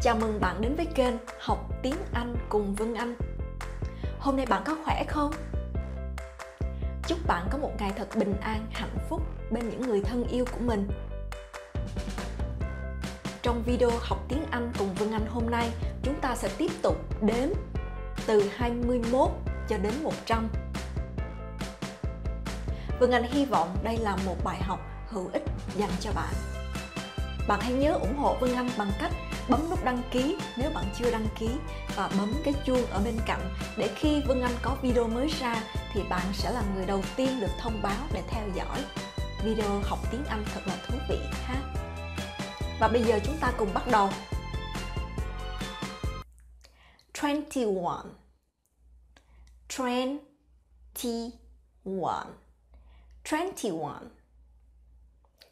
Chào mừng bạn đến với kênh Học tiếng Anh cùng Vân Anh. Hôm nay bạn có khỏe không? Chúc bạn có một ngày thật bình an, hạnh phúc bên những người thân yêu của mình. Trong video học tiếng Anh cùng Vân Anh hôm nay, chúng ta sẽ tiếp tục đếm từ 21 cho đến 100. Vân Anh hy vọng đây là một bài học hữu ích dành cho bạn. Bạn hãy nhớ ủng hộ Vân Anh bằng cách bấm nút đăng ký nếu bạn chưa đăng ký và bấm cái chuông ở bên cạnh để khi Vân Anh có video mới ra thì bạn sẽ là người đầu tiên được thông báo để theo dõi. Video học tiếng Anh thật là thú vị ha. Và bây giờ chúng ta cùng bắt đầu. 21 21 21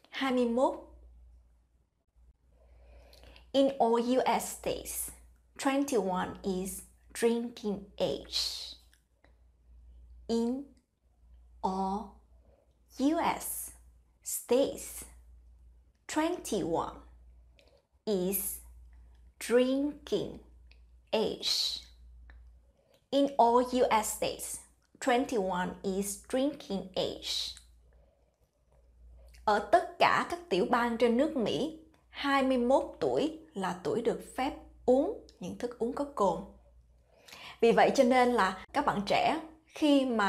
21 In all US states, 21 is drinking age. In all US states, 21 is drinking age. In all US states, 21 is drinking age. Ở tất cả các tiểu bang trên nước Mỹ 21 tuổi là tuổi được phép uống những thức uống có cồn. Vì vậy cho nên là các bạn trẻ khi mà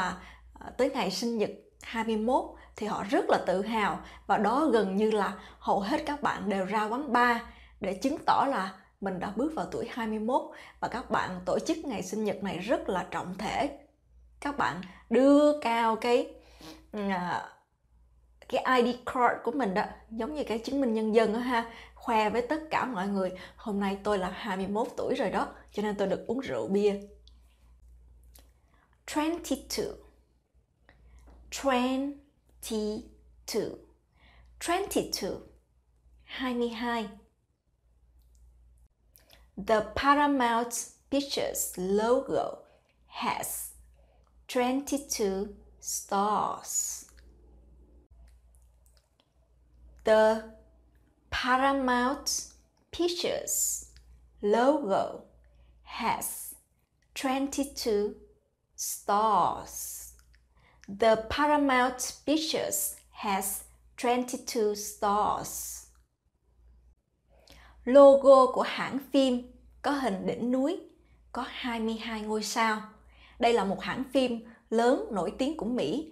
à, tới ngày sinh nhật 21 thì họ rất là tự hào và đó gần như là hầu hết các bạn đều ra quán bar để chứng tỏ là mình đã bước vào tuổi 21 và các bạn tổ chức ngày sinh nhật này rất là trọng thể. Các bạn đưa cao cái à, cái ID card của mình đó giống như cái chứng minh nhân dân đó ha khoe với tất cả mọi người hôm nay tôi là 21 tuổi rồi đó cho nên tôi được uống rượu bia 22 22 22 22 The Paramount Pictures logo has 22 stars the Paramount Pictures logo has 22 stars. The Paramount Pictures has 22 stars. Logo của hãng phim có hình đỉnh núi, có 22 ngôi sao. Đây là một hãng phim lớn nổi tiếng của Mỹ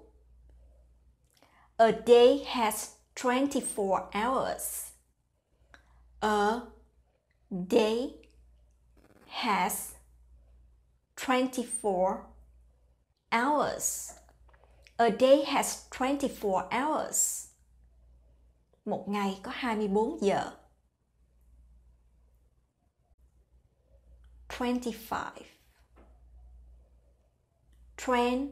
A day has 24 hours. A day has 24 hours. A day has 24 hours. Một ngày có 24 giờ. 25 25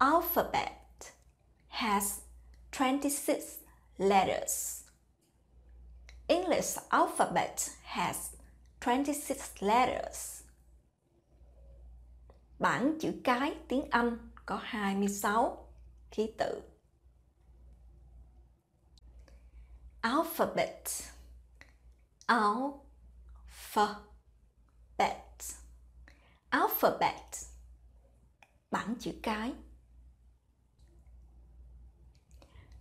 alphabet has 26 letters. English alphabet has 26 letters. Bảng chữ cái tiếng Anh có 26 ký tự. Alphabet Alphabet Alphabet Bảng chữ cái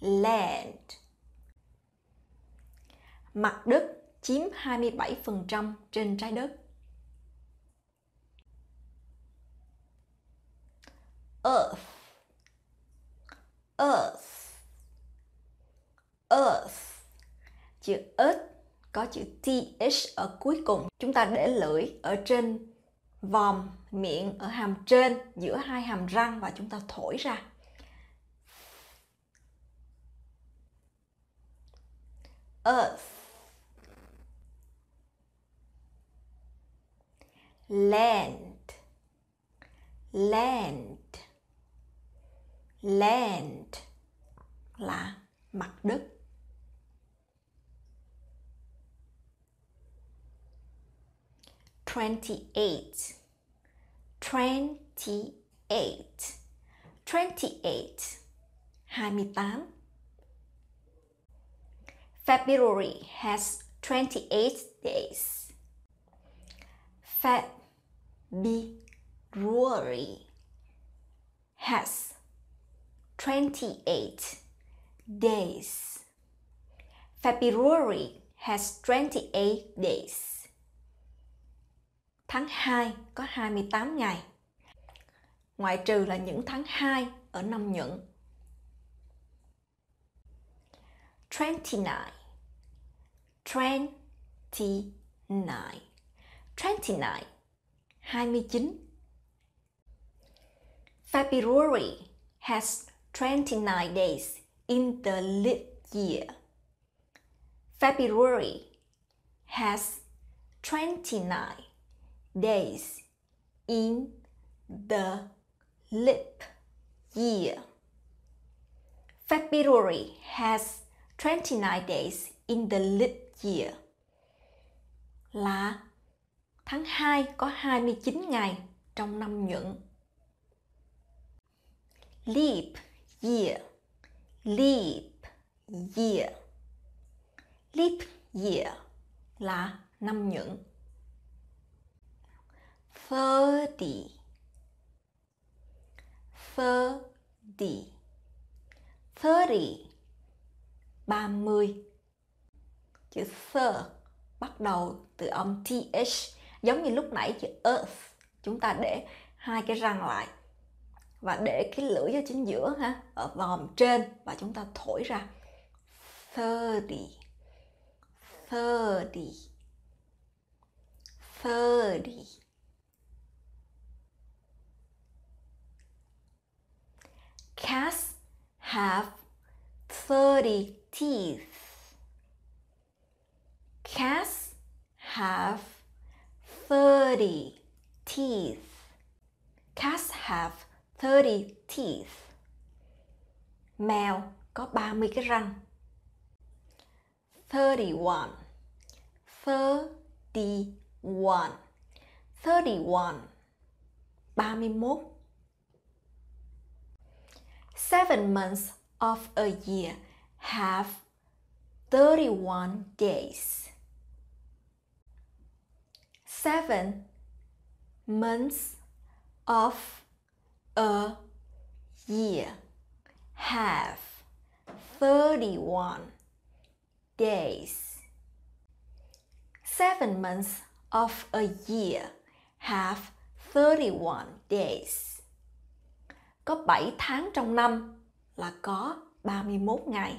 land. Mặt đất chiếm 27% trên trái đất. Earth. Earth. Earth. Chữ earth có chữ th ở cuối cùng. Chúng ta để lưỡi ở trên vòm miệng ở hàm trên giữa hai hàm răng và chúng ta thổi ra. earth land land land là mặt đất twenty eight twenty eight twenty eight hai mươi tám February has 28 days. February has 28 days. February has 28 days. Tháng 2 có 28 ngày. Ngoại trừ là những tháng 2 ở năm nhuận. twenty-nine, twenty-nine, twenty-nine, 29 29 29 February has twenty-nine days in the leap year. February has 29 days in the leap year. February has 29 days in the leap year là tháng 2 có 29 ngày trong năm nhuận. Leap year Leap year Leap year là năm nhuận. 30 30 30 30. Chữ sir bắt đầu từ âm th giống như lúc nãy chữ earth chúng ta để hai cái răng lại và để cái lưỡi ở chính giữa ha ở vòm trên và chúng ta thổi ra thirty thirty thirty cats have thirty teeth. Cats have 30 teeth. Cats have 30 teeth. Mèo có 30 cái răng. 31 31 31 31 7 months of a year have 31 days. 7 months of a year have 31 days. 7 months of a year have 31 days. Có 7 tháng trong năm là có 31 ngày.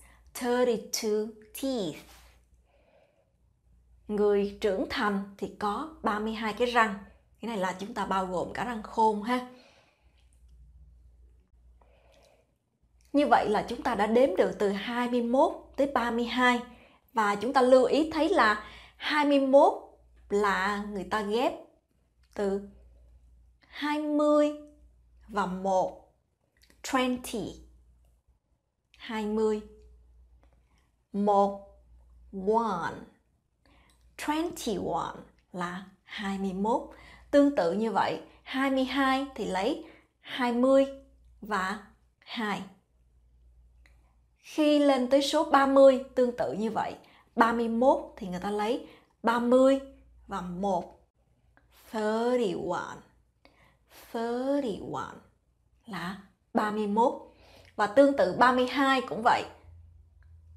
32 teeth. Người trưởng thành thì có 32 cái răng. Cái này là chúng ta bao gồm cả răng khôn ha. Như vậy là chúng ta đã đếm được từ 21 tới 32 và chúng ta lưu ý thấy là 21 là người ta ghép từ 20 và 1 20 20 một one twenty one là 21 tương tự như vậy 22 thì lấy 20 và 2 khi lên tới số 30 tương tự như vậy 31 thì người ta lấy 30 và 1 31 31 là 31 và tương tự 32 cũng vậy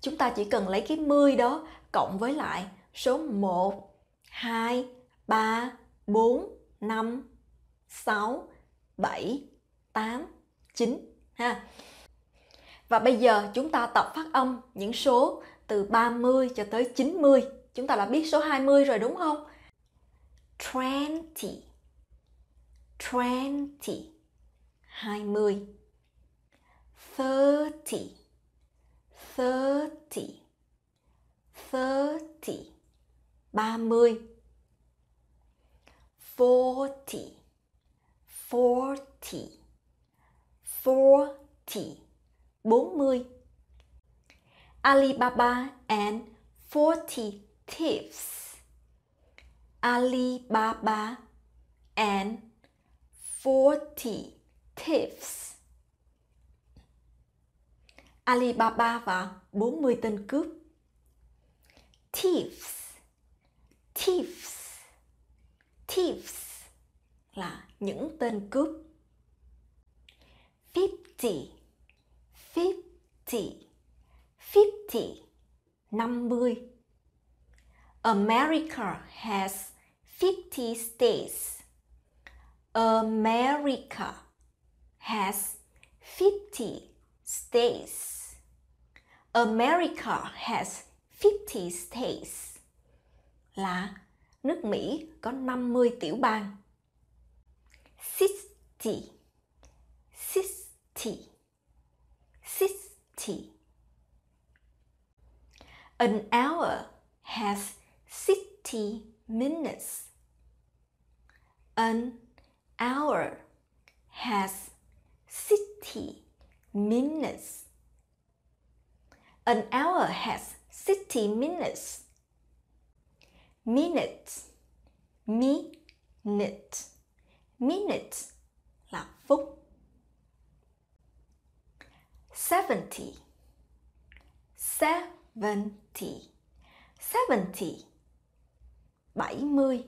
chúng ta chỉ cần lấy cái 10 đó cộng với lại số 1, 2, 3, 4, 5, 6, 7, 8, 9 ha. Và bây giờ chúng ta tập phát âm những số từ 30 cho tới 90. Chúng ta đã biết số 20 rồi đúng không? 20 20 20 30 thirty thirty ba mươi forty forty forty bốn mươi Alibaba and forty thieves Alibaba and forty thieves Alibaba và 40 tên cướp. Thieves, thieves, thieves là những tên cướp. Fifty, fifty, fifty, năm mươi. America has 50 states. America has 50 states. America has 50 states là nước Mỹ có 50 tiểu bang. Sixty, sixty, sixty. An hour has 60 minutes. An hour has 60 minutes. An hour has 60 minutes. Minutes. minute, minute là phút. 70 seventy seventy bảy mươi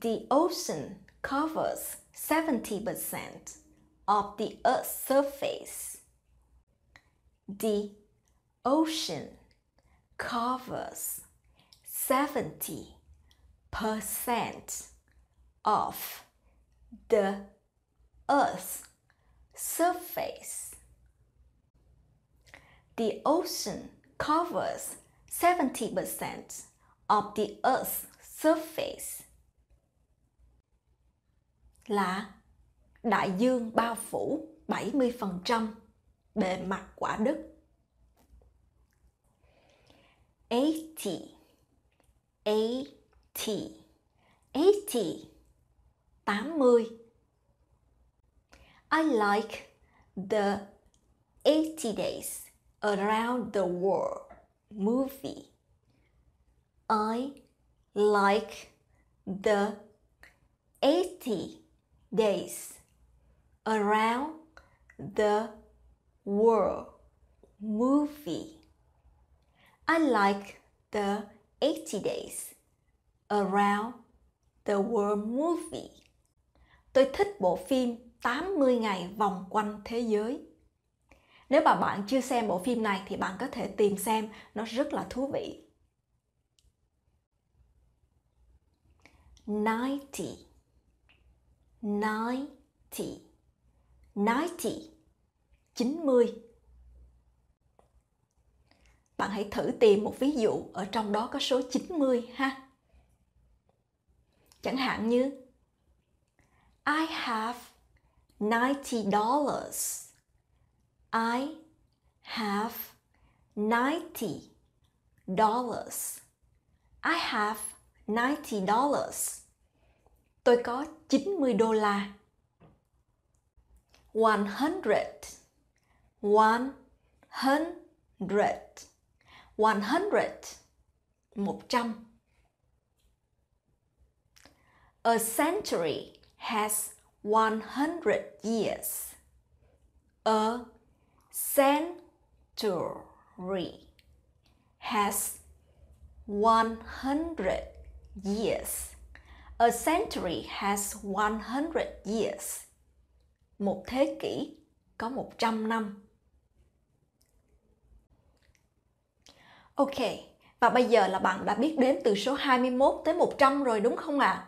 The ocean covers 70% of the earth's surface. The ocean covers 70% of the Earth's surface. The ocean covers 70% of the Earth's surface. Là đại dương bao phủ 70% bề mặt quả đất 80 80 80 80 I like the 80 days around the world movie I like the 80 days around the world movie. I like the 80 days around the world movie. Tôi thích bộ phim 80 ngày vòng quanh thế giới. Nếu mà bạn chưa xem bộ phim này thì bạn có thể tìm xem, nó rất là thú vị. 90 90 90 90. Bạn hãy thử tìm một ví dụ ở trong đó có số 90 ha. Chẳng hạn như I have 90 dollars. I have 90 dollars. I have 90 dollars. Tôi có 90 đô la. 100 one hundred one hundred một trăm a century has one hundred years a century has one hundred years a century has one hundred years một thế kỷ có một trăm năm Ok, và bây giờ là bạn đã biết đếm từ số 21 tới 100 rồi đúng không ạ? À?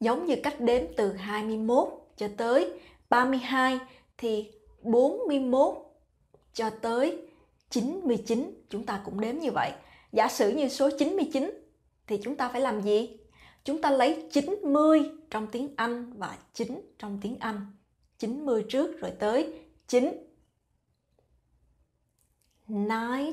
Giống như cách đếm từ 21 cho tới 32 thì 41 cho tới 99 chúng ta cũng đếm như vậy. Giả sử như số 99 thì chúng ta phải làm gì? Chúng ta lấy 90 trong tiếng Anh và 9 trong tiếng Anh. 90 trước rồi tới 9. 90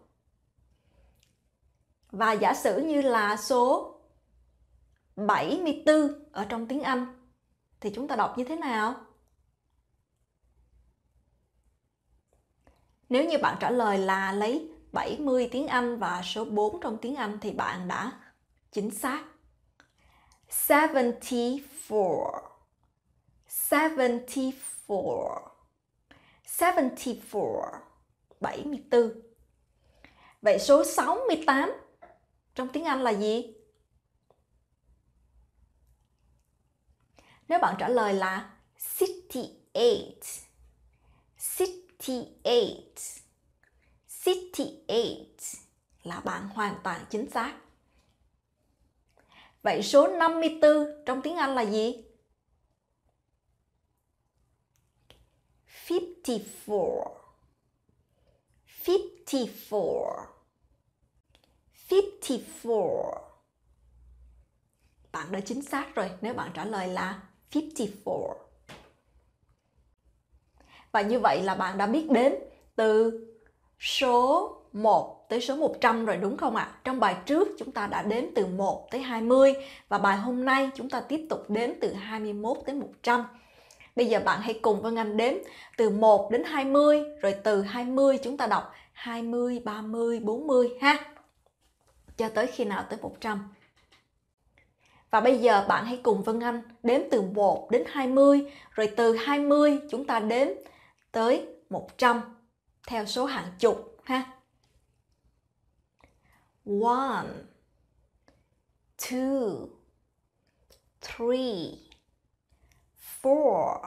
và giả sử như là số 74 ở trong tiếng Anh thì chúng ta đọc như thế nào? Nếu như bạn trả lời là lấy 70 tiếng Anh và số 4 trong tiếng Anh thì bạn đã chính xác. 74 74 74 74 Vậy số 68 trong tiếng Anh là gì? Nếu bạn trả lời là 68 68 68 là bạn hoàn toàn chính xác. Vậy số 54 trong tiếng Anh là gì? 54 54 54. Bạn đã chính xác rồi nếu bạn trả lời là 54. Và như vậy là bạn đã biết đến từ số 1 tới số 100 rồi đúng không ạ? Trong bài trước chúng ta đã đến từ 1 tới 20 và bài hôm nay chúng ta tiếp tục đến từ 21 tới 100. Bây giờ bạn hãy cùng Vân Anh đếm từ 1 đến 20 rồi từ 20 chúng ta đọc 20, 30, 40 ha cho tới khi nào tới 100. Và bây giờ bạn hãy cùng Vân Anh đếm từ 1 đến 20, rồi từ 20 chúng ta đếm tới 100 theo số hàng chục ha. 1 2 3 4 5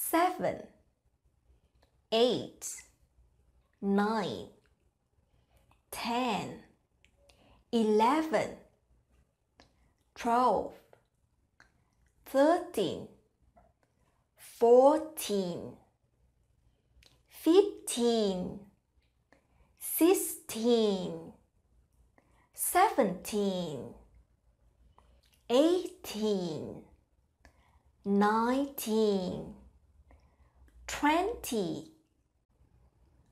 6 7 8 nine, ten, eleven, twelve, thirteen, fourteen, fifteen, sixteen, seventeen, eighteen, nineteen, twenty.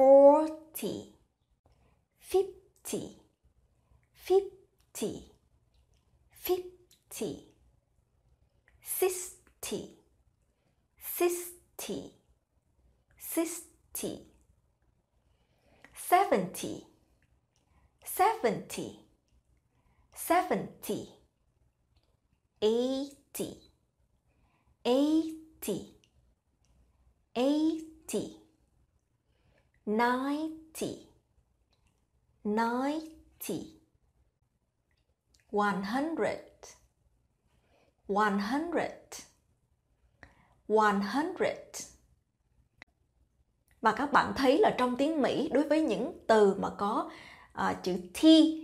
forty, fifty, fifty, fifty, sixty, sixty, sixty, seventy, seventy, seventy, eighty, eighty, eighty. ninety ninety one hundred one hundred one hundred và các bạn thấy là trong tiếng Mỹ đối với những từ mà có à, chữ t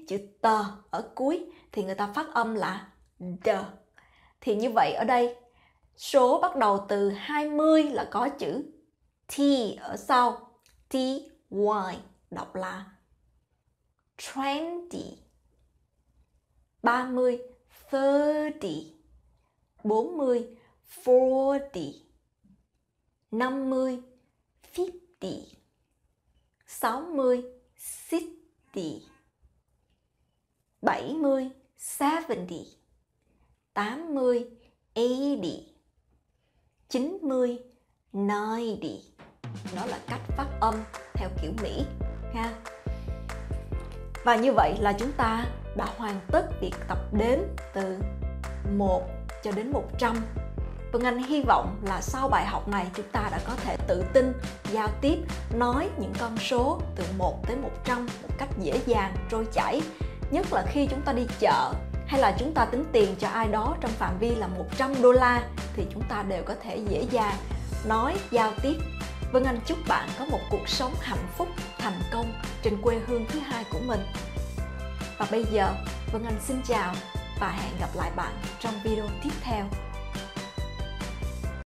chữ t ở cuối thì người ta phát âm là d thì như vậy ở đây số bắt đầu từ 20 là có chữ t ở sau T Y đọc là trendy 30 thirty 40 forty 50 fifty 60 sixty 70 seventy 80 eighty 90 ninety đó là cách phát âm theo kiểu Mỹ ha và như vậy là chúng ta đã hoàn tất việc tập đếm từ 1 cho đến 100 Vân Anh hy vọng là sau bài học này chúng ta đã có thể tự tin giao tiếp nói những con số từ 1 tới 100 một cách dễ dàng, trôi chảy Nhất là khi chúng ta đi chợ hay là chúng ta tính tiền cho ai đó trong phạm vi là 100 đô la thì chúng ta đều có thể dễ dàng nói giao tiếp Vân Anh chúc bạn có một cuộc sống hạnh phúc, thành công trên quê hương thứ hai của mình. Và bây giờ, Vân Anh xin chào và hẹn gặp lại bạn trong video tiếp theo.